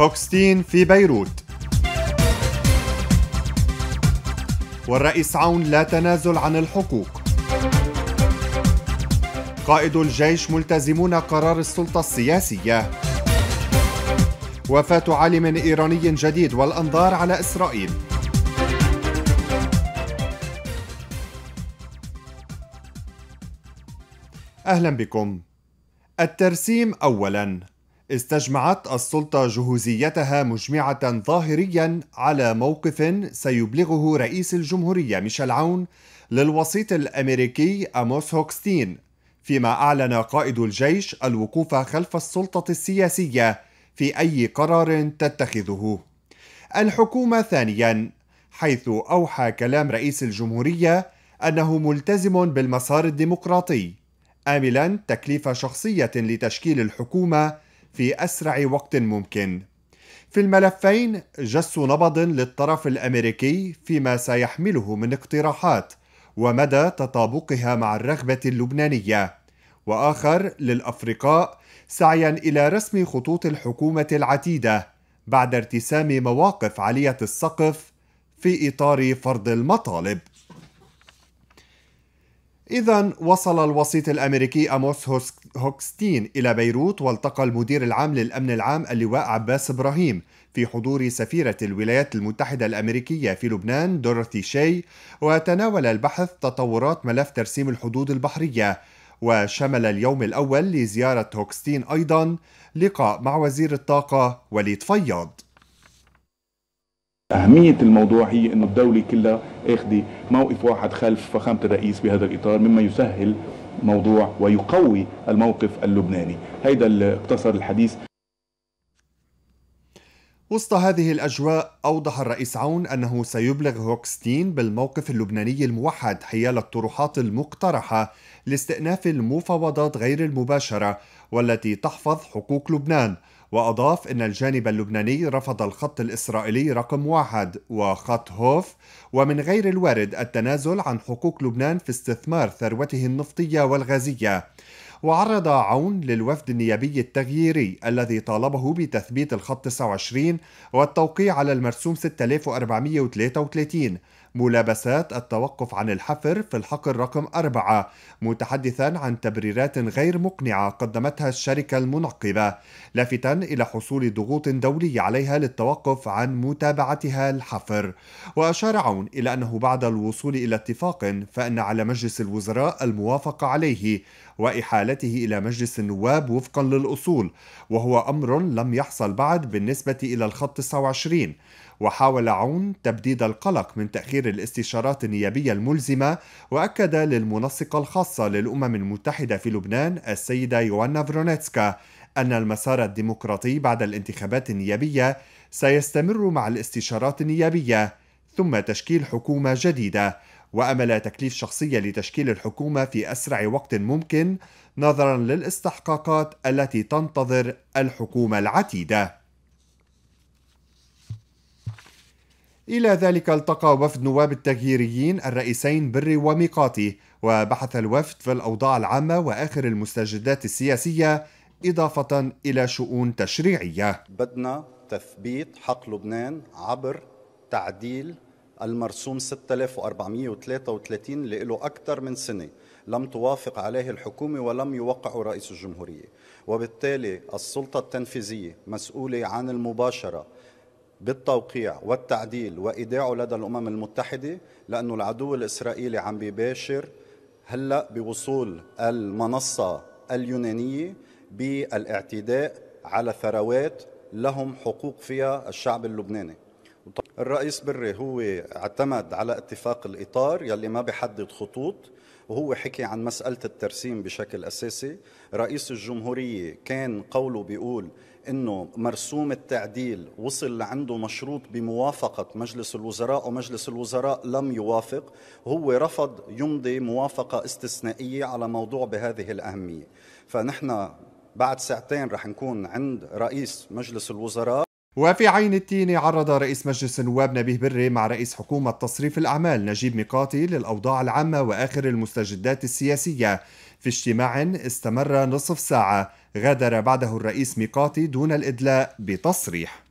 هوكستين في بيروت والرئيس عون لا تنازل عن الحقوق قائد الجيش ملتزمون قرار السلطة السياسية وفاة عالم إيراني جديد والأنظار على إسرائيل أهلا بكم الترسيم أولاً استجمعت السلطة جهوزيتها مجمعة ظاهريا على موقف سيبلغه رئيس الجمهورية ميشيل عون للوسيط الأمريكي أموس هوكستين فيما أعلن قائد الجيش الوقوف خلف السلطة السياسية في أي قرار تتخذه الحكومة ثانيا حيث أوحى كلام رئيس الجمهورية أنه ملتزم بالمسار الديمقراطي آملا تكليف شخصية لتشكيل الحكومة في أسرع وقت ممكن. في الملفين جس نبض للطرف الأمريكي فيما سيحمله من اقتراحات ومدى تطابقها مع الرغبة اللبنانية، وآخر للأفرقاء سعيا إلى رسم خطوط الحكومة العتيدة بعد ارتسام مواقف عالية السقف في إطار فرض المطالب. إذا وصل الوسيط الأمريكي أموس هوكستين إلى بيروت والتقى المدير العام للأمن العام اللواء عباس إبراهيم في حضور سفيرة الولايات المتحدة الأمريكية في لبنان دورثي شي وتناول البحث تطورات ملف ترسيم الحدود البحرية وشمل اليوم الأول لزيارة هوكستين أيضا لقاء مع وزير الطاقة وليد فياض أهمية الموضوع هي أن الدولة كلها أخذ موقف واحد خلف فخامة الرئيس بهذا الإطار مما يسهل موضوع ويقوي الموقف اللبناني هيدا اللي اقتصر الحديث وسط هذه الأجواء أوضح الرئيس عون أنه سيبلغ هوكستين بالموقف اللبناني الموحد حيال الطروحات المقترحة لاستئناف المفاوضات غير المباشرة والتي تحفظ حقوق لبنان وأضاف أن الجانب اللبناني رفض الخط الإسرائيلي رقم واحد وخط هوف ومن غير الوارد التنازل عن حقوق لبنان في استثمار ثروته النفطية والغازية وعرض عون للوفد النيابي التغييري الذي طالبه بتثبيت الخط 29 والتوقيع على المرسوم 6433 ملابسات التوقف عن الحفر في الحقل رقم أربعة متحدثا عن تبريرات غير مقنعة قدمتها الشركة المنقبة لافتا إلى حصول ضغوط دولية عليها للتوقف عن متابعتها الحفر وأشار عون إلى أنه بعد الوصول إلى اتفاق فإن على مجلس الوزراء الموافقة عليه وإحالته إلى مجلس النواب وفقا للأصول وهو أمر لم يحصل بعد بالنسبة إلى الخط 29 وحاول عون تبديد القلق من تأخير الاستشارات النيابية الملزمة وأكد للمنسقة الخاصة للأمم المتحدة في لبنان السيدة يوانا فرونيتسكا أن المسار الديمقراطي بعد الانتخابات النيابية سيستمر مع الاستشارات النيابية ثم تشكيل حكومة جديدة وأمل تكليف شخصية لتشكيل الحكومة في أسرع وقت ممكن نظرا للاستحقاقات التي تنتظر الحكومة العتيدة إلى ذلك التقى وفد نواب التغييريين الرئيسين بري وميقاتي وبحث الوفد في الأوضاع العامة وآخر المستجدات السياسية إضافة إلى شؤون تشريعية بدنا تثبيت حق لبنان عبر تعديل المرسوم 6433 اللي له أكثر من سنة لم توافق عليه الحكومة ولم يوقعه رئيس الجمهورية وبالتالي السلطة التنفيذية مسؤولة عن المباشرة بالتوقيع والتعديل وإيداعه لدى الأمم المتحدة لأنه العدو الإسرائيلي عم بيباشر هلأ بوصول المنصة اليونانية بالاعتداء على ثروات لهم حقوق فيها الشعب اللبناني الرئيس بري هو اعتمد على اتفاق الإطار يلي ما بحدد خطوط وهو حكي عن مسألة الترسيم بشكل أساسي رئيس الجمهورية كان قوله بيقول انه مرسوم التعديل وصل لعنده مشروط بموافقه مجلس الوزراء ومجلس الوزراء لم يوافق هو رفض يمضي موافقه استثنائيه على موضوع بهذه الاهميه فنحن بعد ساعتين رح نكون عند رئيس مجلس الوزراء وفي عين التين عرض رئيس مجلس النواب نبيه بري مع رئيس حكومة تصريف الأعمال نجيب ميقاتي للأوضاع العامة وآخر المستجدات السياسية في اجتماع استمر نصف ساعة غادر بعده الرئيس ميقاتي دون الإدلاء بتصريح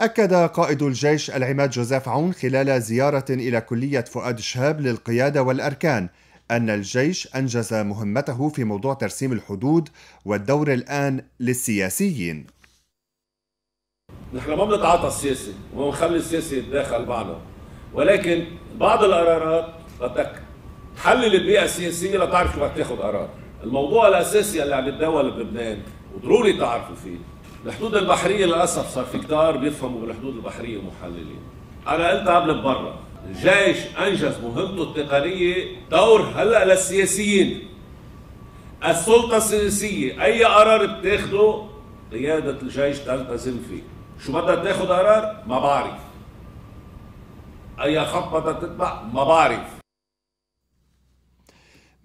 أكد قائد الجيش العماد جوزيف عون خلال زيارة إلى كلية فؤاد شهاب للقيادة والأركان أن الجيش أنجز مهمته في موضوع ترسيم الحدود والدور الآن للسياسيين نحن ما بنتعاطى السياسي وما بنخلي السياسي يتداخل معنا ولكن بعض القرارات قد حلل البيئه السياسيه لتعرف شو كيف تاخد قرار الموضوع الاساسي اللي عم يتداول بلبنان وضروري تعرفوا فيه الحدود البحريه للاسف صار في كتار بيفهموا بالحدود البحريه محللين انا قلت قبل ببرا الجيش انجز مهمته التقنيه دور هلا للسياسيين السلطه السياسيه اي قرار بتاخده قياده الجيش تلتزم فيه شو بدها تاخذ قرار ما بعرف اي خط بدها تتبع ما بعرف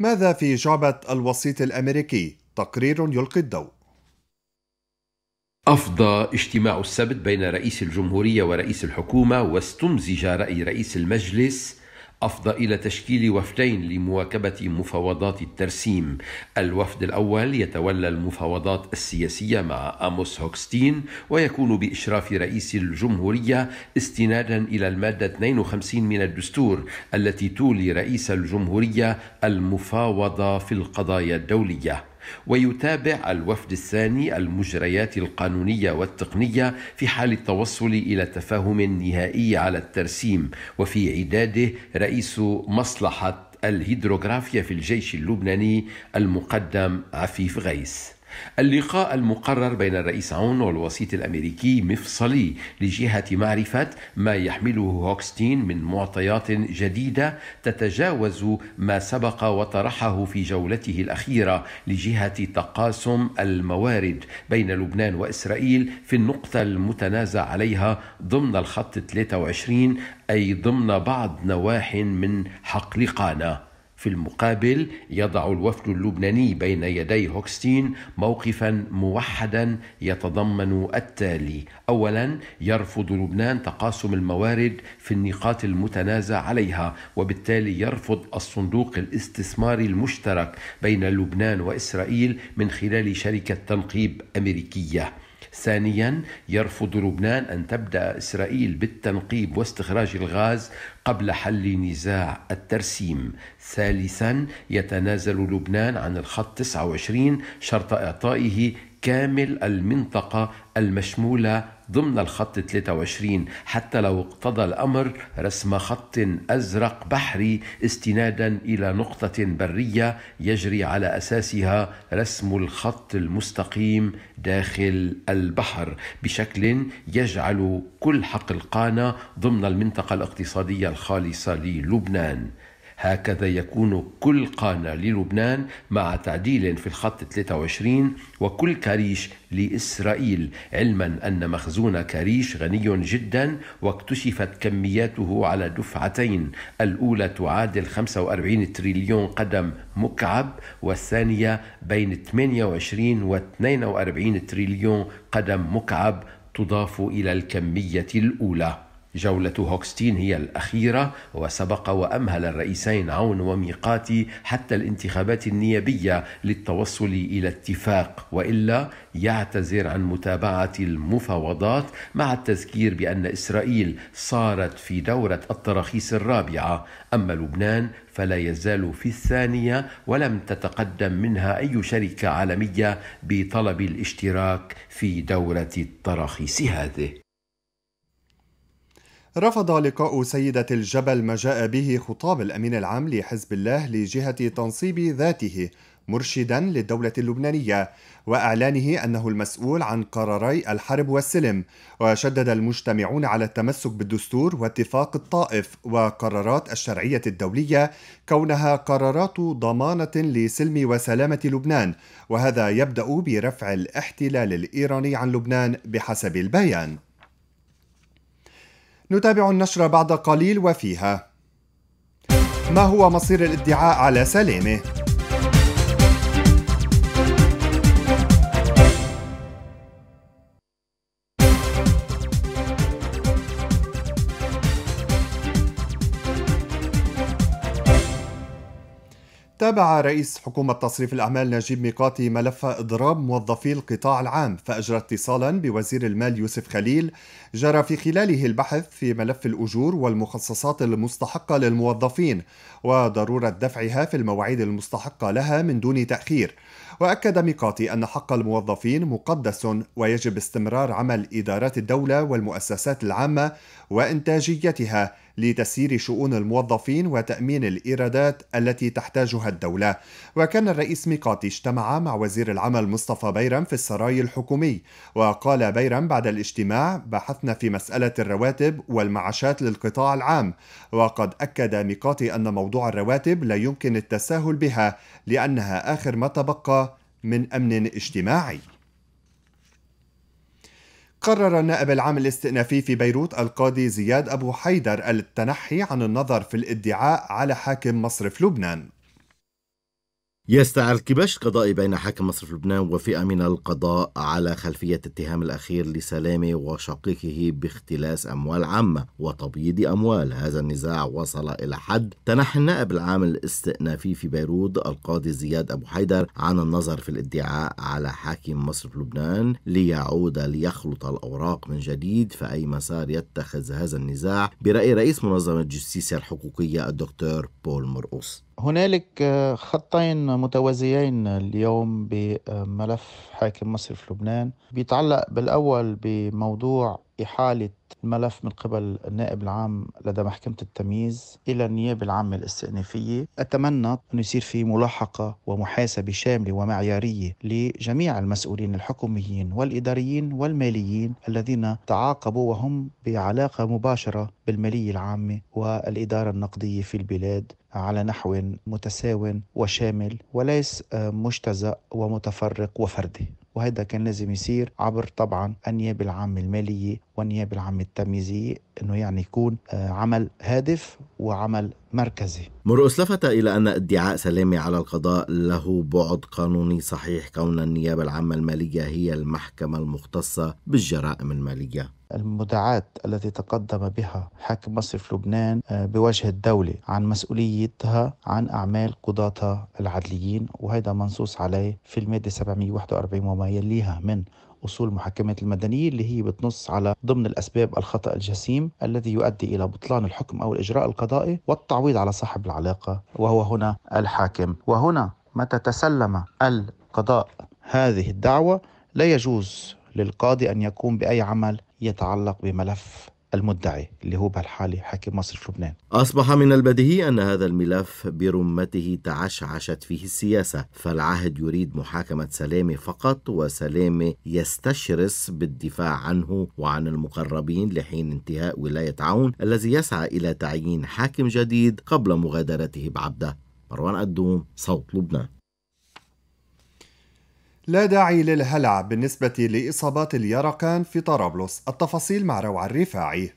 ماذا في جعبة الوسيط الأمريكي؟ تقرير يلقي الضوء أفضى اجتماع السبت بين رئيس الجمهورية ورئيس الحكومة واستمزج رأي رئيس المجلس أفضى إلى تشكيل وفدين لمواكبة مفاوضات الترسيم الوفد الأول يتولى المفاوضات السياسية مع أموس هوكستين ويكون بإشراف رئيس الجمهورية استنادا إلى المادة 52 من الدستور التي تولي رئيس الجمهورية المفاوضة في القضايا الدولية ويتابع الوفد الثاني المجريات القانونية والتقنية في حال التوصل إلى تفاهم نهائي على الترسيم وفي عداده رئيس مصلحة الهيدروغرافيا في الجيش اللبناني المقدم عفيف غيث اللقاء المقرر بين الرئيس عون والوسيط الامريكي مفصلي لجهه معرفه ما يحمله هوكستين من معطيات جديده تتجاوز ما سبق وطرحه في جولته الاخيره لجهه تقاسم الموارد بين لبنان واسرائيل في النقطه المتنازع عليها ضمن الخط 23 اي ضمن بعض نواح من حقل قانا في المقابل يضع الوفد اللبناني بين يدي هوكستين موقفا موحدا يتضمن التالي اولا يرفض لبنان تقاسم الموارد في النقاط المتنازع عليها وبالتالي يرفض الصندوق الاستثماري المشترك بين لبنان واسرائيل من خلال شركه تنقيب امريكيه ثانيا يرفض لبنان أن تبدأ إسرائيل بالتنقيب واستخراج الغاز قبل حل نزاع الترسيم ثالثا يتنازل لبنان عن الخط 29 شرط إعطائه كامل المنطقة المشمولة ضمن الخط 23 حتى لو اقتضى الأمر رسم خط أزرق بحري استنادا إلى نقطة برية يجري على أساسها رسم الخط المستقيم داخل البحر بشكل يجعل كل حقل قانا ضمن المنطقة الاقتصادية الخالصة للبنان هكذا يكون كل قانا للبنان مع تعديل في الخط 23 وكل كريش لإسرائيل علما أن مخزون كريش غني جدا واكتشفت كمياته على دفعتين الأولى تعادل 45 تريليون قدم مكعب والثانية بين 28 و 42 تريليون قدم مكعب تضاف إلى الكمية الأولى جولة هوكستين هي الأخيرة وسبق وأمهل الرئيسين عون وميقاتي حتى الانتخابات النيابية للتوصل إلى اتفاق وإلا يعتذر عن متابعة المفاوضات مع التذكير بأن إسرائيل صارت في دورة التراخيص الرابعة أما لبنان فلا يزال في الثانية ولم تتقدم منها أي شركة عالمية بطلب الاشتراك في دورة التراخيص هذه رفض لقاء سيدة الجبل ما جاء به خطاب الأمين العام لحزب الله لجهة تنصيب ذاته مرشدا للدولة اللبنانية وإعلانه أنه المسؤول عن قراري الحرب والسلم وشدد المجتمعون على التمسك بالدستور واتفاق الطائف وقرارات الشرعية الدولية كونها قرارات ضمانة لسلم وسلامة لبنان وهذا يبدأ برفع الاحتلال الإيراني عن لبنان بحسب البيان نتابع النشرة بعد قليل وفيها ما هو مصير الادعاء على سلامه؟ تابع رئيس حكومة تصريف الأعمال نجيب ميقاتي ملف إضراب موظفي القطاع العام فأجرى اتصالا بوزير المال يوسف خليل جرى في خلاله البحث في ملف الأجور والمخصصات المستحقة للموظفين وضرورة دفعها في المواعيد المستحقة لها من دون تأخير وأكد ميقاتي أن حق الموظفين مقدس ويجب استمرار عمل إدارات الدولة والمؤسسات العامة وإنتاجيتها لتسيير شؤون الموظفين وتأمين الإيرادات التي تحتاجها الدولة وكان الرئيس ميقاتي اجتمع مع وزير العمل مصطفى بيرم في السراي الحكومي وقال بيرم بعد الاجتماع بحثنا في مسألة الرواتب والمعاشات للقطاع العام وقد أكد ميقاتي أن موضوع موضوع الرواتب لا يمكن التساهل بها لأنها آخر ما تبقى من أمن اجتماعي قرر النائب العام الاستئنافي في بيروت القاضي زياد أبو حيدر التنحي عن النظر في الادعاء على حاكم مصرف لبنان يستعر كباش قضائي بين حاكم مصرف لبنان وفئة من القضاء على خلفية اتهام الأخير لسلامة وشقيقه باختلاس أموال عامة وتبييض أموال هذا النزاع وصل إلى حد تنحى النائب العام الاستئنافي في بيروت القاضي زياد أبو حيدر عن النظر في الادعاء على حاكم مصرف لبنان ليعود ليخلط الأوراق من جديد فأي مسار يتخذ هذا النزاع برأي رئيس منظمة الجستيسيا الحقوقية الدكتور بول مرقوس هنالك آه، خطين متوازيين اليوم بملف حاكم مصرف لبنان بيتعلق بالاول بموضوع احاله الملف من قبل النائب العام لدى محكمة التمييز إلى النيابة العامة الاستئنافية أتمنى أن يصير في ملاحقة ومحاسبة شاملة ومعيارية لجميع المسؤولين الحكوميين والإداريين والماليين الذين تعاقبوا وهم بعلاقة مباشرة بالمالية العامة والإدارة النقدية في البلاد على نحو متساو وشامل وليس مجتزأ ومتفرق وفردي وهذا كان لازم يصير عبر طبعا النيابه العامه الماليه والنيابه العامه التمييزيه انه يعني يكون آه، عمل هادف وعمل مركزي مرقس لفت إلى أن ادعاء سلامي على القضاء له بعد قانوني صحيح كون النيابة العامة المالية هي المحكمة المختصة بالجرائم المالية المدعاة التي تقدم بها حاكم مصرف لبنان آه، بوجه الدولة عن مسؤوليتها عن أعمال قضاتها العدليين وهذا منصوص عليه في المادة 741 وما يليها من أصول محاكمة المدنية اللي هي بتنص على ضمن الأسباب الخطأ الجسيم الذي يؤدي إلى بطلان الحكم أو الإجراء القضائي والتعويض على صاحب العلاقة وهو هنا الحاكم وهنا متى تسلم القضاء هذه الدعوة لا يجوز للقاضي أن يقوم بأي عمل يتعلق بملف المدعي اللي هو بهالحالة حاكم مصر في لبنان أصبح من البديهي أن هذا الملف برمته تعشعشت فيه السياسة فالعهد يريد محاكمة سلامة فقط وسلامة يستشرس بالدفاع عنه وعن المقربين لحين انتهاء ولاية عون الذي يسعى إلى تعيين حاكم جديد قبل مغادرته بعبده مروان قدوم صوت لبنان لا داعي للهلع بالنسبة لإصابات اليرقان في طرابلس التفاصيل مع روع الرفاعي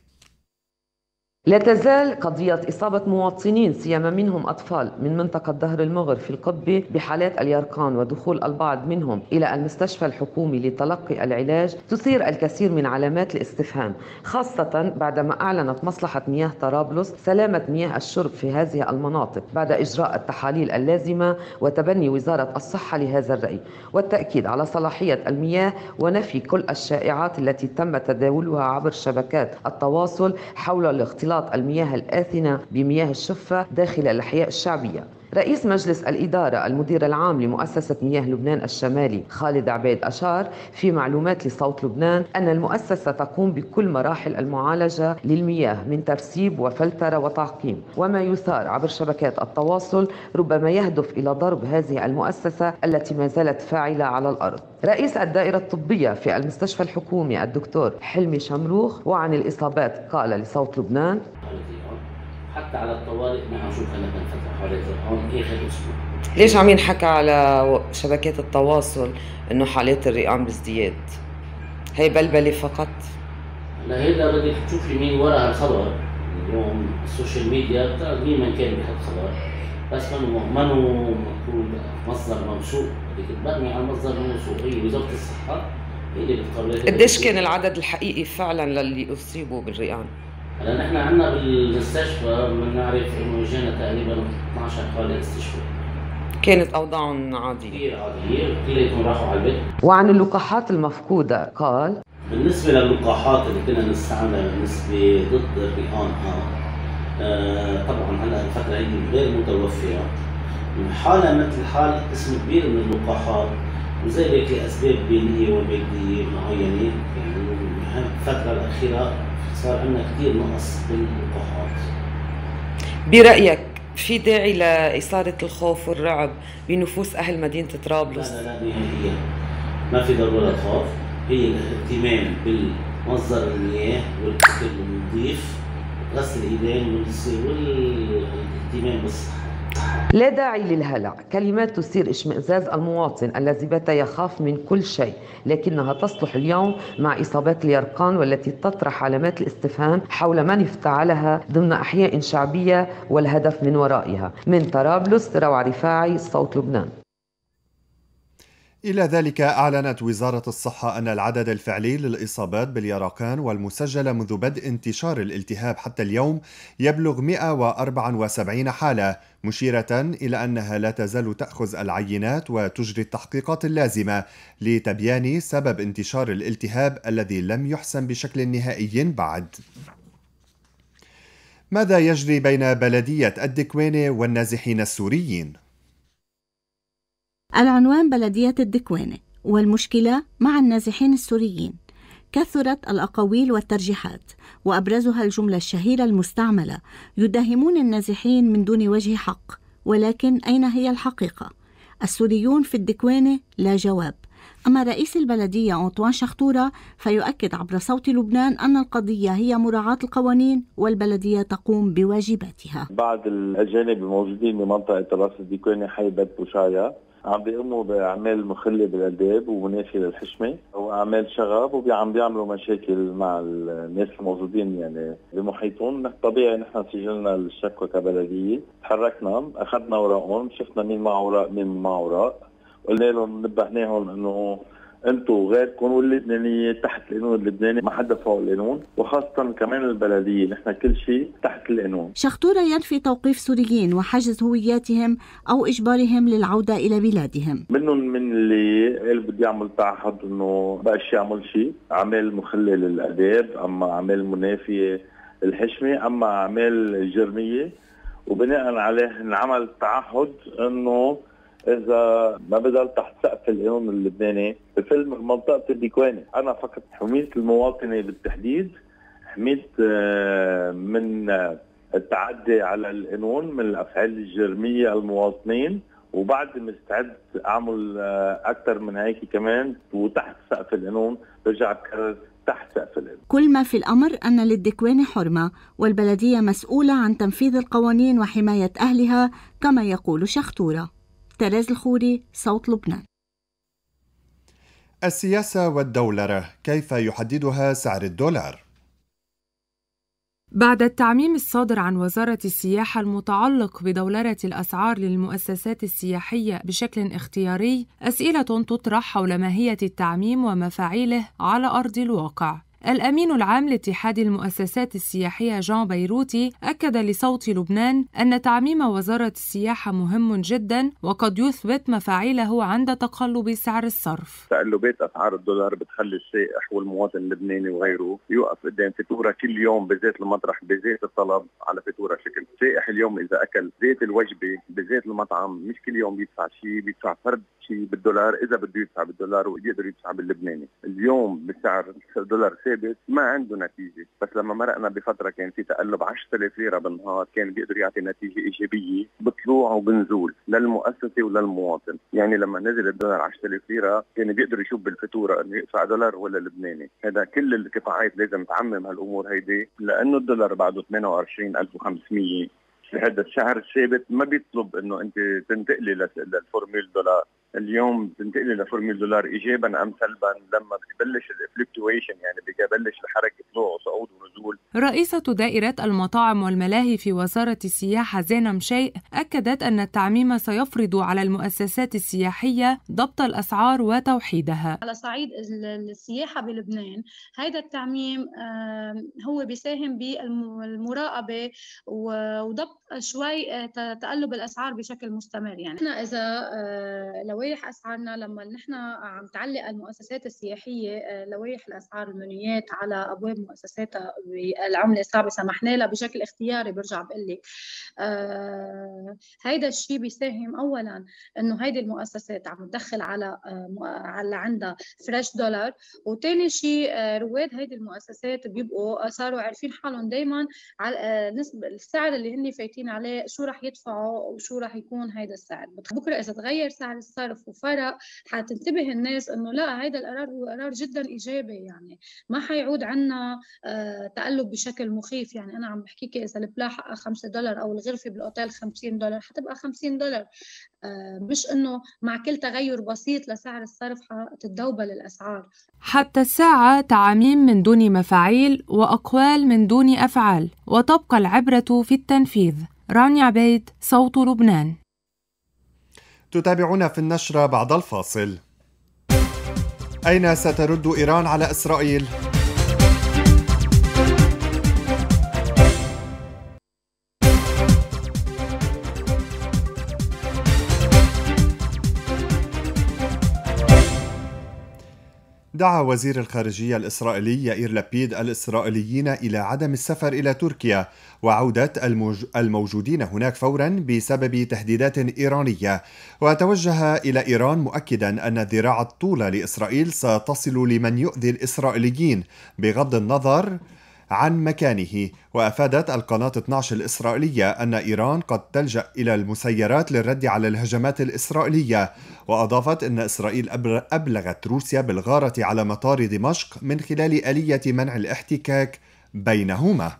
لا تزال قضية إصابة مواطنين سيما منهم أطفال من منطقة دهر المغر في القبة بحالات اليرقان ودخول البعض منهم إلى المستشفى الحكومي لتلقي العلاج تثير الكثير من علامات الاستفهام خاصة بعدما أعلنت مصلحة مياه طرابلس سلامة مياه الشرب في هذه المناطق بعد إجراء التحاليل اللازمة وتبني وزارة الصحة لهذا الرأي والتأكيد على صلاحية المياه ونفي كل الشائعات التي تم تداولها عبر شبكات التواصل حول الاختلاط اختلاط المياه الآثنة بمياه الشفة داخل الأحياء الشعبية رئيس مجلس الإدارة المدير العام لمؤسسة مياه لبنان الشمالي خالد عبيد أشار في معلومات لصوت لبنان أن المؤسسة تقوم بكل مراحل المعالجة للمياه من ترسيب وفلترة وتعقيم وما يثار عبر شبكات التواصل ربما يهدف إلى ضرب هذه المؤسسة التي ما زالت فاعلة على الأرض رئيس الدائرة الطبية في المستشفى الحكومي الدكتور حلمي شمروخ وعن الإصابات قال لصوت لبنان حتى على الطوارئ ما اشوف انا بنفتح حوالي هون اخر اسبوع ليش عم ينحكى على شبكات التواصل انه حالات الرئام بازدياد؟ هي بلبله فقط هلا هيدا بدك تشوفي مين وراء الخبر اليوم السوشيال ميديا مين ما كان بيحط خبر بس منو منو مقول مصدر موثوق بدك تبني على المصدر الموثوق هي وزاره الصحه هي اللي بتقرر قديش كان العدد الحقيقي فعلا للي اصيبوا بالرئام؟ لان احنا عندنا بالمستشفى بنعرف انه جانا تقريبا 12 حاله استشفاء كانت اوضاعهم عاديه كثير عاديه كلياتهم راحوا على البيت وعن اللقاحات المفقوده قال بالنسبه للقاحات اللي كنا نستعملها بالنسبه ضد الرهان آه طبعا هلا الفتره هي غير متوفره حاله مثل حال قسم كبير من اللقاحات وذلك لاسباب بينيه وماديه معينه يعني الفتره الاخيره صار عندنا كثير نقص باللقاحات برأيك في داعي لإثارة الخوف والرعب بنفوس أهل مدينة طرابلس؟ لا لا لا نهائيا ما في ضرورة خوف هي الاهتمام بالمصدر المياه والأكل النظيف غسل الإيدين والاهتمام بالصحة لا داعي للهلع كلمات تثير اشمئزاز المواطن الذي بات يخاف من كل شيء لكنها تصلح اليوم مع إصابات اليرقان والتي تطرح علامات الاستفهام حول من افتعلها ضمن أحياء شعبية والهدف من ورائها من طرابلس روع رفاعي صوت لبنان إلى ذلك أعلنت وزارة الصحة أن العدد الفعلي للإصابات باليرقان والمسجلة منذ بدء انتشار الالتهاب حتى اليوم يبلغ 174 حالة، مشيرة إلى أنها لا تزال تأخذ العينات وتجري التحقيقات اللازمة لتبيان سبب انتشار الالتهاب الذي لم يحسم بشكل نهائي بعد. ماذا يجري بين بلدية الدكوينة والنازحين السوريين؟ العنوان بلدية الدكوانة والمشكلة مع النازحين السوريين كثرت الأقاويل والترجيحات وأبرزها الجملة الشهيرة المستعملة يداهمون النازحين من دون وجه حق ولكن أين هي الحقيقة؟ السوريون في الدكوانة لا جواب أما رئيس البلدية أنطوان شخطورة فيؤكد عبر صوت لبنان أن القضية هي مراعاة القوانين والبلدية تقوم بواجباتها بعض الأجانب الموجودين بمنطقة راس الدكوانة حي بد بوشايا عم بيقوموا باعمال مخله بالاداب ومنافيه للحشمه واعمال شغب وعم بيعملوا مشاكل مع الناس الموجودين يعني بمحيطهم طبيعي نحن سجلنا الشكوى كبلديه تحركنا اخذنا اوراقهم شفنا مين معه اوراق مين معه اوراق قلنا لهم نبهناهم انه انتم وغيركم واللبنانيه تحت القانون اللبناني ما حدا فوق القانون وخاصه كمان البلديه نحن كل شيء تحت القانون. شخطوره ينفي توقيف سوريين وحجز هوياتهم او اجبارهم للعوده الى بلادهم. منهم من اللي قال بدي اعمل تعهد انه بقاش يعمل شيء، اعمال مخله للاداب، اما اعمال منافيه الحشمه اما اعمال جرميه وبناء عليه انعمل تعهد انه اذا ما بضل تحت سقف القانون اللبناني بفل منطقه الديكوانه انا فقط حميت المواطنه بالتحديد حميت آه، من آه، التعدي على القانون من الافعال الجرميه المواطنين وبعد مستعد اعمل آه، اكثر من هيك كمان وتحت سقف القانون برجع بكرر تحت سقف القانون كل ما في الامر ان للدكوان حرمه والبلديه مسؤوله عن تنفيذ القوانين وحمايه اهلها كما يقول شختوره تراز الخوري صوت لبنان السياسة والدولرة كيف يحددها سعر الدولار؟ بعد التعميم الصادر عن وزارة السياحة المتعلق بدولرة الأسعار للمؤسسات السياحية بشكل اختياري، أسئلة تطرح حول ماهية التعميم ومفاعيله على أرض الواقع. الأمين العام لاتحاد المؤسسات السياحية جان بيروتي أكد لصوت لبنان أن تعميم وزارة السياحة مهم جدا وقد يثبت مفاعيله عند تقلب سعر الصرف تقلبات أسعار الدولار بتخلي السائح والمواطن اللبناني وغيره يوقف قدام فاتورة كل يوم بذات المطرح بذات الطلب على فاتورة شكل السائح اليوم إذا أكل ذات الوجبة بذات المطعم مش كل يوم بيدفع شيء بيدفع فرد شيء بالدولار إذا بده يدفع بالدولار ويقدر يدفع باللبناني اليوم بسعر الدولار سي ثابت ما عنده نتيجه بس لما مرقنا بفتره كان في تقلب 10000 ليره بالنهار كان بيقدر يعطي نتيجه ايجابيه بطلوع وبنزول للمؤسسه وللمواطن يعني لما نزل الدولار 10000 ليره كان بيقدر يشوف بالفاتوره انه يدفع دولار ولا لبناني هذا كل القطاعات لازم تعمم هالامور هيدي لانه الدولار بعده 28500 هذا السعر الثابت ما بيطلب انه انت تنتقلي للفورميل دولار اليوم بتنتقل لفورميلا دولار ايجابا ام سلبا لما ببلش الفلكتويشن يعني ببلش الحركه طلوع وصعود دول رئيسة دائرة المطاعم والملاهي في وزارة السياحة زينم شيء أكدت أن التعميم سيفرض على المؤسسات السياحية ضبط الأسعار وتوحيدها على صعيد السياحة بلبنان هذا التعميم هو بيساهم بالمراقبة وضبط شوي آه، تقلب الأسعار بشكل مستمر يعني نحن إذا آه، لوائح أسعارنا لما نحن عم تعلق المؤسسات السياحية آه، لوائح الأسعار المنيات على أبواب مؤسساتها بالعمله الصعبه سمحنا لها بشكل اختياري برجع بقول لك آه، هيدا الشيء بيساهم اولا انه هيدي المؤسسات عم تدخل على آه، على عندها فريش دولار وثاني شيء رواد هيدي المؤسسات بيبقوا آه، صاروا عارفين حالهم دائما على نسبه السعر اللي هن فايتين عليه شو رح يدفعوا وشو رح يكون هيدا السعر بكره اذا تغير سعر الصرف وفرق حتنتبه الناس انه لا هيدا القرار هو قرار جدا ايجابي يعني ما حيعود عنا آه تقلب بشكل مخيف يعني انا عم بحكيك اذا البلا حقها 5 دولار او الغرفه بالاوتيل 50 دولار حتبقى 50 دولار آه، مش انه مع كل تغير بسيط لسعر الصرف حتتدوبل الاسعار حتى الساعه تعاميم من دون مفاعيل واقوال من دون افعال وتبقى العبره في التنفيذ رانيا عبيد صوت لبنان تتابعونا في النشره بعد الفاصل اين سترد ايران على اسرائيل دعا وزير الخارجية الإسرائيلي يائير لابيد الإسرائيليين إلى عدم السفر إلى تركيا وعودة الموج... الموجودين هناك فورا بسبب تهديدات إيرانية وتوجه إلى إيران مؤكدا أن الذراع الطول لإسرائيل ستصل لمن يؤذي الإسرائيليين بغض النظر عن مكانه وأفادت القناة 12 الإسرائيلية أن إيران قد تلجأ إلى المسيرات للرد على الهجمات الإسرائيلية وأضافت أن إسرائيل أبلغت روسيا بالغارة على مطار دمشق من خلال آلية منع الاحتكاك بينهما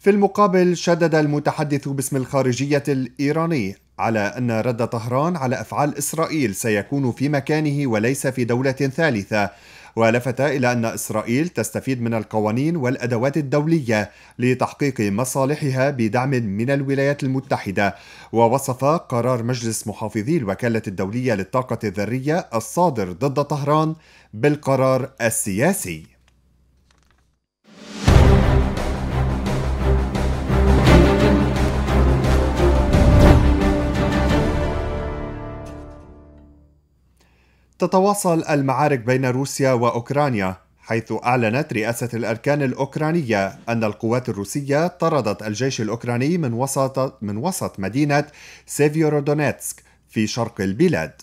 في المقابل شدد المتحدث باسم الخارجية الإيراني على أن رد طهران على أفعال إسرائيل سيكون في مكانه وليس في دولة ثالثة ولفت إلى أن إسرائيل تستفيد من القوانين والأدوات الدولية لتحقيق مصالحها بدعم من الولايات المتحدة ووصف قرار مجلس محافظي الوكالة الدولية للطاقة الذرية الصادر ضد طهران بالقرار السياسي تتواصل المعارك بين روسيا واوكرانيا حيث اعلنت رئاسه الاركان الاوكرانيه ان القوات الروسيه طردت الجيش الاوكراني من وسط من وسط مدينه سيفيورودونيتسك في شرق البلاد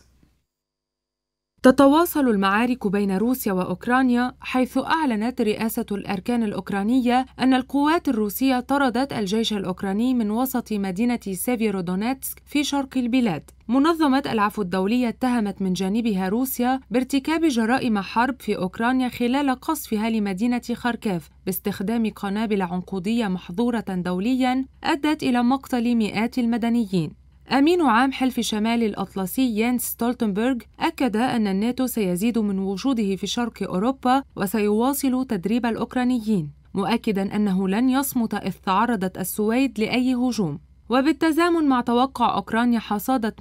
تتواصل المعارك بين روسيا واوكرانيا حيث اعلنت رئاسه الاركان الاوكرانيه ان القوات الروسيه طردت الجيش الاوكراني من وسط مدينه سيفيرودونيتسك في شرق البلاد منظمة العفو الدولية اتهمت من جانبها روسيا بارتكاب جرائم حرب في أوكرانيا خلال قصفها لمدينة خاركيف باستخدام قنابل عنقودية محظورة دوليا أدت إلى مقتل مئات المدنيين أمين عام حلف شمال الأطلسي يانس ستولتنبرغ أكد أن الناتو سيزيد من وجوده في شرق أوروبا وسيواصل تدريب الأوكرانيين مؤكدا أنه لن يصمت إذ تعرضت السويد لأي هجوم وبالتزامن مع توقع أوكرانيا حصادة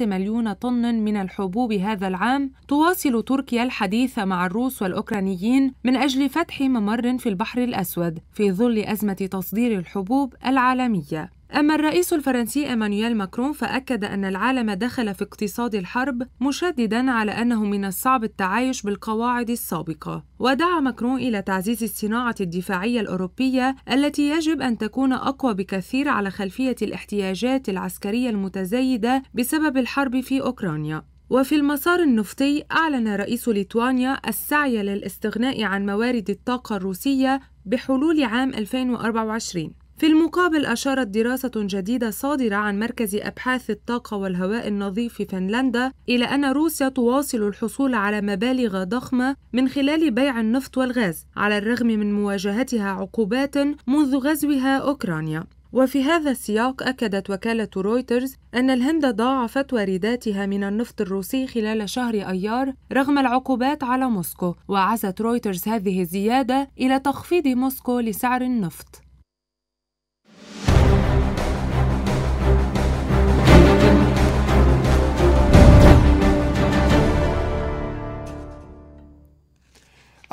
48.5 مليون طن من الحبوب هذا العام تواصل تركيا الحديث مع الروس والأوكرانيين من أجل فتح ممر في البحر الأسود في ظل أزمة تصدير الحبوب العالمية أما الرئيس الفرنسي إيمانويل ماكرون فأكد أن العالم دخل في اقتصاد الحرب مشددا على أنه من الصعب التعايش بالقواعد السابقة ودعا ماكرون إلى تعزيز الصناعة الدفاعية الأوروبية التي يجب أن تكون أقوى بكثير على خلفية الاحتياجات العسكرية المتزايدة بسبب الحرب في أوكرانيا وفي المسار النفطي أعلن رئيس ليتوانيا السعي للاستغناء عن موارد الطاقة الروسية بحلول عام 2024 في المقابل أشارت دراسة جديدة صادرة عن مركز أبحاث الطاقة والهواء النظيف في فنلندا إلى أن روسيا تواصل الحصول على مبالغ ضخمة من خلال بيع النفط والغاز على الرغم من مواجهتها عقوبات منذ غزوها أوكرانيا وفي هذا السياق أكدت وكالة رويترز أن الهند ضاعفت وارداتها من النفط الروسي خلال شهر أيار رغم العقوبات على موسكو وعزت رويترز هذه الزيادة إلى تخفيض موسكو لسعر النفط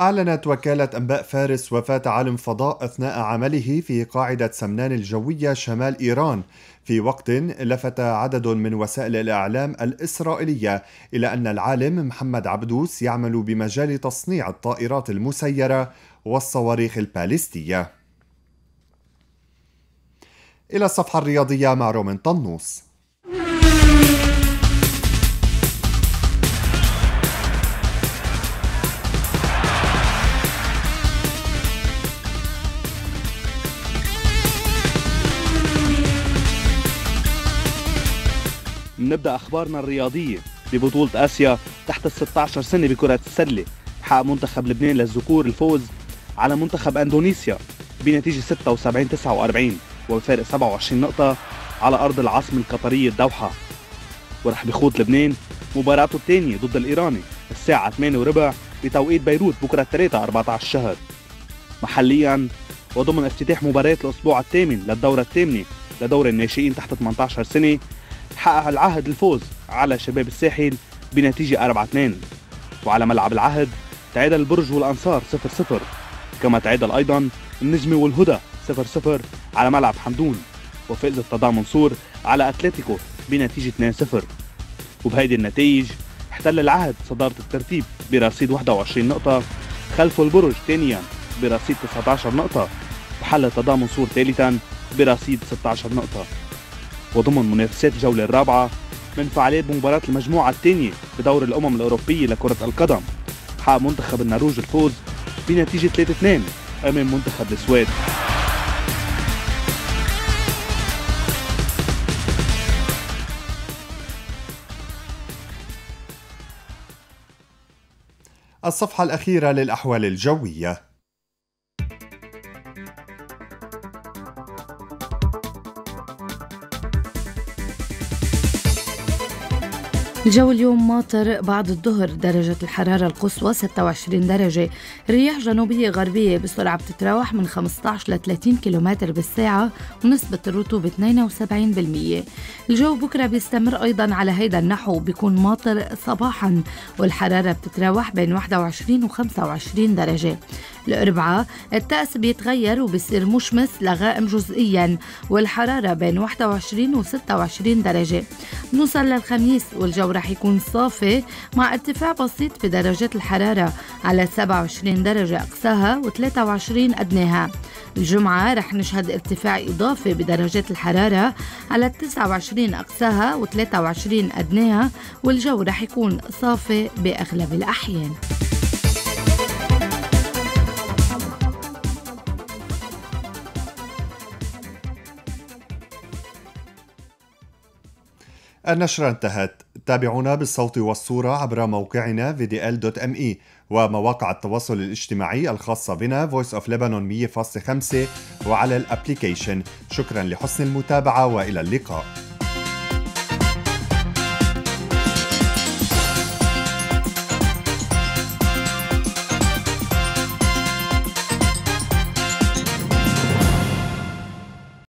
أعلنت وكالة أنباء فارس وفاة عالم فضاء أثناء عمله في قاعدة سمنان الجوية شمال إيران في وقت لفت عدد من وسائل الإعلام الإسرائيلية إلى أن العالم محمد عبدوس يعمل بمجال تصنيع الطائرات المسيرة والصواريخ البالستية إلى الصفحة الرياضية مع رومن طنوس نبدأ اخبارنا الرياضيه ببطوله اسيا تحت ال 16 سنه بكره السله حقق منتخب لبنان للذكور الفوز على منتخب اندونيسيا بنتيجه 76 49 وبفارق 27 نقطه على ارض العاصمه القطريه الدوحه ورح بخوض لبنان مباراته الثانيه ضد الايراني الساعه 8 وربع بتوقيت بيروت بكره الثلاثاء 14 شهر محليا وضمن افتتاح مباراه الاسبوع الثامن للدوره الثامنه لدور الناشئين تحت 18 سنه حقق العهد الفوز على شباب الساحل بنتيجة 4-2 وعلى ملعب العهد تعادل البرج والأنصار 0-0 كما تعادل أيضا النجمة والهدى 0-0 على ملعب حمدون وفاز التضامن منصور على أتلتيكو بنتيجة 2-0 وبهيدي النتائج احتل العهد صدارة الترتيب برصيد 21 نقطة خلفه البرج ثانيا برصيد 19 نقطة وحل التضامن منصور ثالثا برصيد 16 نقطة وضمن منافسات الجولة الرابعة من فعالية بمباراة المجموعة الثانية بدور الأمم الأوروبية لكرة القدم حقق منتخب النرويج الفوز بنتيجة 3-2 أمام منتخب السويد الصفحة الأخيرة للأحوال الجوية الجو اليوم ماطر بعد الظهر درجة الحرارة القصوى 26 درجة الرياح جنوبية غربية بسرعة بتتراوح من 15 ل 30 كيلومتر بالساعة ونسبة الرطوبة 72% الجو بكرة بيستمر أيضا على هيدا النحو بيكون ماطر صباحا والحرارة بتتراوح بين 21 و 25 درجة الأربعاء الطقس بيتغير وبصير مشمس لغائم جزئيا والحرارة بين 21 و 26 درجة نوصل للخميس والجو أو رح يكون صافي مع ارتفاع بسيط في درجات الحرارة على 27 درجة أقصاها و23 أدناها الجمعة رح نشهد ارتفاع إضافي بدرجات الحرارة على 29 أقصاها و23 أدناها والجو رح يكون صافي بأغلب الأحيان النشرة انتهت تابعونا بالصوت والصورة عبر موقعنا vdl.me ومواقع التواصل الاجتماعي الخاصة بنا Voice of Lebanon 100.5 وعلى الابليكيشن شكرا لحسن المتابعة وإلى اللقاء